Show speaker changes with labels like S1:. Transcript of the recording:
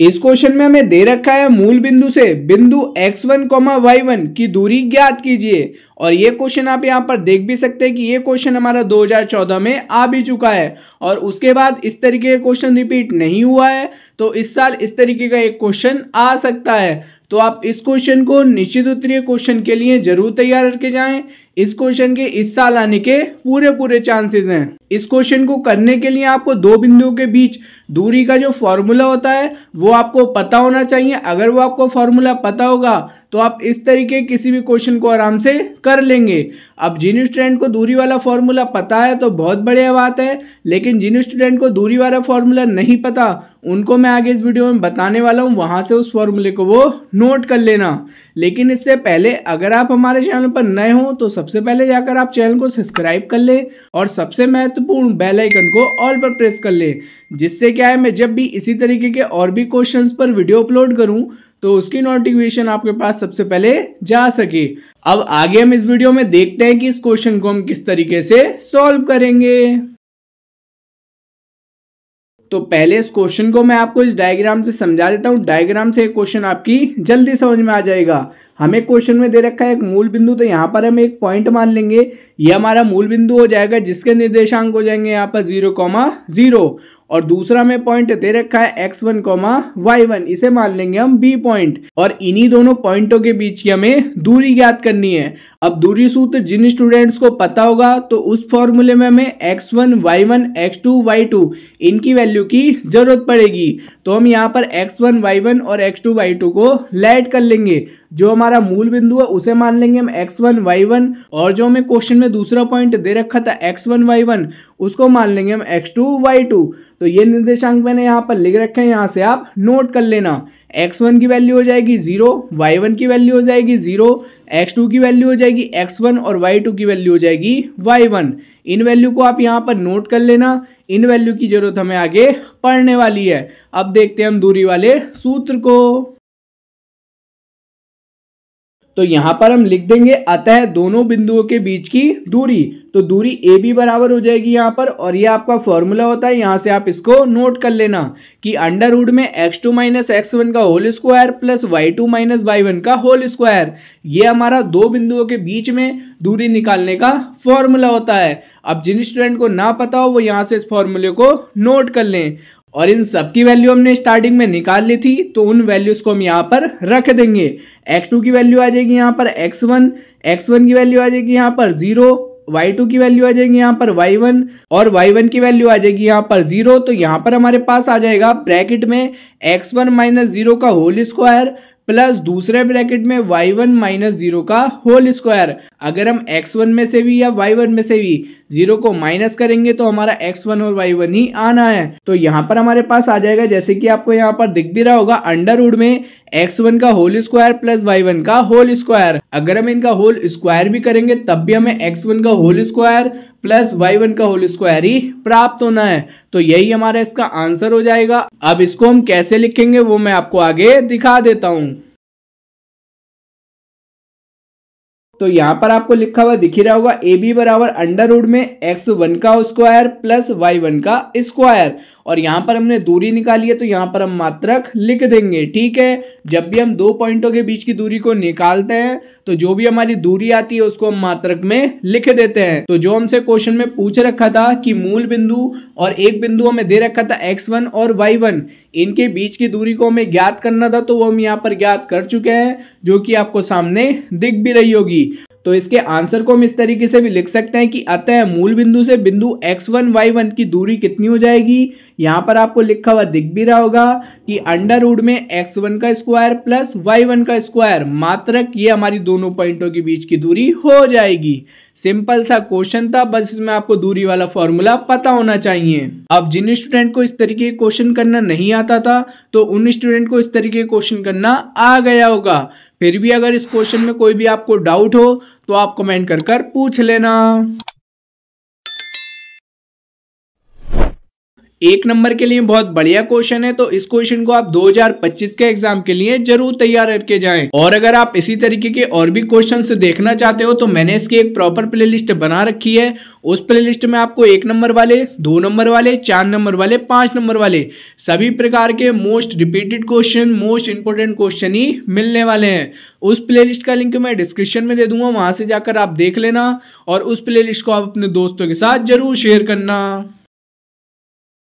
S1: इस क्वेश्चन में हमें दे रखा है मूल बिंदु से बिंदु X one comma Y one की दूरी ज्ञात कीजिए और ये क्वेश्चन आप यहाँ पर देख भी सकते हैं कि ये क्वेश्चन हमारा 2014 में आ भी चुका है और उसके बाद इस तरीके का क्वेश्चन रिपीट नहीं हुआ है तो इस साल इस तरीके का एक क्वेश्चन आ सकता है तो आप इस क्वेश्चन को निश्चित उत्तरीय क्वेश्चन के लिए जरूर तैयार करके जाएं इस क्वेश्चन के इस साल आने के पूरे पूरे चांसेस हैं इस क्वेश्चन को करने के लिए आपको दो बिंदुओं के बीच दूरी का जो फॉर्मूला होता है वो आपको पता होना चाहिए अगर वो आपको फॉर्मूला पता होगा तो आप इस तरीके किसी भी क्वेश्चन को आराम से कर लेंगे अब जिन स्टूडेंट को दूरी वाला फॉर्मूला पता है तो बहुत बढ़िया बात है लेकिन जिन स्टूडेंट को दूरी वाला फॉर्मूला नहीं पता उनको मैं आगे इस वीडियो में बताने वाला हूँ वहाँ से उस फॉर्मूले को वो नोट कर लेना लेकिन इससे पहले अगर आप हमारे चैनल पर नए हों तो सब सबसे पहले जाकर आप चैनल को सब्सक्राइब कर लें और सबसे महत्वपूर्ण बेल आइकन को ऑल पर प्रेस कर लें जिससे क्या है मैं जब भी इसी तरीके के और भी क्वेश्चंस पर वीडियो अपलोड करूं तो उसकी नोटिफिकेशन आपके पास सबसे पहले जा सके अब आगे हम इस वीडियो में देखते हैं कि इस क्वेश्चन को हम किस तरीके से सॉल्व करेंगे तो पहले इस क्वेश्चन को मैं आपको इस डायग्राम से समझा देता हूँ डायग्राम से क्वेश्चन आपकी जल्दी समझ में आ जाएगा हमें क्वेश्चन में दे रखा है एक मूल बिंदु तो यहाँ पर हम एक पॉइंट मान लेंगे ये हमारा मूल बिंदु हो जाएगा जिसके निर्देशांक हो जाएंगे यहाँ पर जीरो कॉमा जीरो और दूसरा हमें पॉइंट दे रखा है एक्स वाई वन इसे मान लेंगे हम बी पॉइंट और इन्हीं दोनों पॉइंटों के बीच की हमें दूरी ज्ञात करनी है अब दूरी सूत्र जिन स्टूडेंट्स को पता होगा तो उस फॉर्मूले में हमें X one Y one X two Y two इनकी वैल्यू की जरूरत पड़ेगी तो हम यहाँ पर एक्स वन वाई वन और एक्स टू वाई टू को लाइट कर लेंगे जो हमारा मूल बिंदु है उसे मान लेंगे हम एक्स वन वाई वन और जो हमें क्वेश्चन में दूसरा पॉइंट दे रखा था एक्स वन वाई वन उसको मान लेंगे हम एक्स टू वाई टू तो ये निर्देशांक मैंने यहाँ पर लिख रखे हैं यहाँ से आप नोट कर लेना एक्स वन की वैल्यू हो जाएगी जीरो वाई वन की वैल्यू हो जाएगी जीरो एक्स टू की वैल्यू हो जाएगी एक्स वन और वाई टू की वैल्यू हो जाएगी वाई वन इन वैल्यू को आप यहाँ पर नोट कर लेना इन वैल्यू की जरूरत हमें आगे पढ़ने वाली है अब देखते हैं हम दूरी वाले सूत्र को तो यहाँ पर हम लिख देंगे अतः दोनों बिंदुओं के बीच की दूरी तो दूरी ए बी बराबर हो जाएगी यहाँ पर और ये आपका फॉर्मूला होता है यहाँ से आप इसको नोट कर लेना कि अंडर रूड में X two minus X one का whole square plus Y two minus Y one का होल स्क्वायर ये हमारा दो बिंदुओं के बीच में दूरी निकालने का फॉर्मूला होता है अब जिन स्टूडेंट को ना पता हो वो यहाँ से इस फॉर्मूले को नोट कर लें और इन सब की वैल्यू हमने स्टार्टिंग में निकाल ली थी तो उन वैल्यूज़ को हम यहाँ पर रख देंगे x2 की वैल्यू आ जाएगी यहाँ पर x1 x1 की वैल्यू आ जाएगी यहाँ पर जीरो y2 की वैल्यू आ जाएगी यहाँ पर y1 और y1 की वैल्यू आ जाएगी यहाँ पर जीरो तो यहाँ पर हमारे पास आ जाएगा ब्रैकेट में x1 वन माइनस जीरो का होल स्क्वायर प्लस दूसरे ब्रैकेट में वाई वन माइनस जीरो का होल स्क्वायर अगर हम एक्स वन में से भी या वाई वन में से भी जीरो को माइनस करेंगे तो हमारा एक्स वन और वाई वन ही आना है तो यहाँ पर हमारे पास आ जाएगा जैसे कि आपको यहाँ पर दिख भी रहा होगा अंडर में एक्स वन का whole square plus Y one का होल स्क्वायर अगर हम इनका होल स्क्वायर भी करेंगे तब भी हमें एक्स वन का whole square plus Y one का होल स्क्वायर ही प्राप्त होना है तो यही हमारा इसका आंसर हो जाएगा अब इसको हम कैसे लिखेंगे वो मैं आपको आगे दिखा देता हूं तो यहाँ पर आपको लिखा हुआ दिख रहा होगा ए बी बराबर अंडर रूड में एक्स वन का स्क्वायर प्लस वाई वन का स्क्वायर और यहाँ पर हमने दूरी निकाली है तो यहाँ पर हम मात्रक लिख देंगे ठीक है जब भी हम दो पॉइंटों के बीच की दूरी को निकालते हैं तो जो भी हमारी दूरी आती है उसको हम मात्रक में लिख देते हैं तो जो हमसे क्वेश्चन में पूछ रखा था कि मूल बिंदु और एक बिंदु हमें दे रखा था एक्स वन और वाई वन इनके बीच की दूरी को हमें ज्ञात करना था तो वो हम यहाँ पर ज्ञात कर चुके हैं जो कि आपको सामने दिख भी रही होगी तो इसके आंसर को हम इस तरीके से भी लिख सकते हैं कि अतः मूल बिंदु से बिंदु एक्स वन वाई वन की दूरी कितनी हो जाएगी यहाँ पर आपको लिखा हुआ दिख भी रहा होगा कि अंडर रूड में x1 का स्क्वायर प्लस y1 का स्क्वायर मात्रक ये हमारी दोनों पॉइंटों के बीच की दूरी हो जाएगी सिंपल सा क्वेश्चन था बस इसमें आपको दूरी वाला फॉर्मूला पता होना चाहिए अब जिन स्टूडेंट को इस तरीके क्वेश्चन करना नहीं आता था तो उन स्टूडेंट को इस तरीके क्वेश्चन करना आ गया होगा फिर भी अगर इस क्वेश्चन में कोई भी आपको डाउट हो तो आप कमेंट कर कर पूछ लेना एक नंबर के लिए बहुत बढ़िया क्वेश्चन है तो इस क्वेश्चन को आप 2025 के एग्जाम के लिए जरूर तैयार करके जाएं और अगर आप इसी तरीके के और भी क्वेश्चन देखना चाहते हो तो मैंने इसकी एक प्रॉपर प्लेलिस्ट बना रखी है उस प्लेलिस्ट में आपको एक नंबर वाले दो नंबर वाले चार नंबर वाले पांच नंबर वाले सभी प्रकार के most repeated question most important question ही मिलने वाले हैं उस प्ले का लिंक मैं डिस्क्रिप्शन में दे दूंगा वहां से जाकर आप देख लेना और उस प्ले को आप अपने दोस्तों के साथ जरूर शेयर करना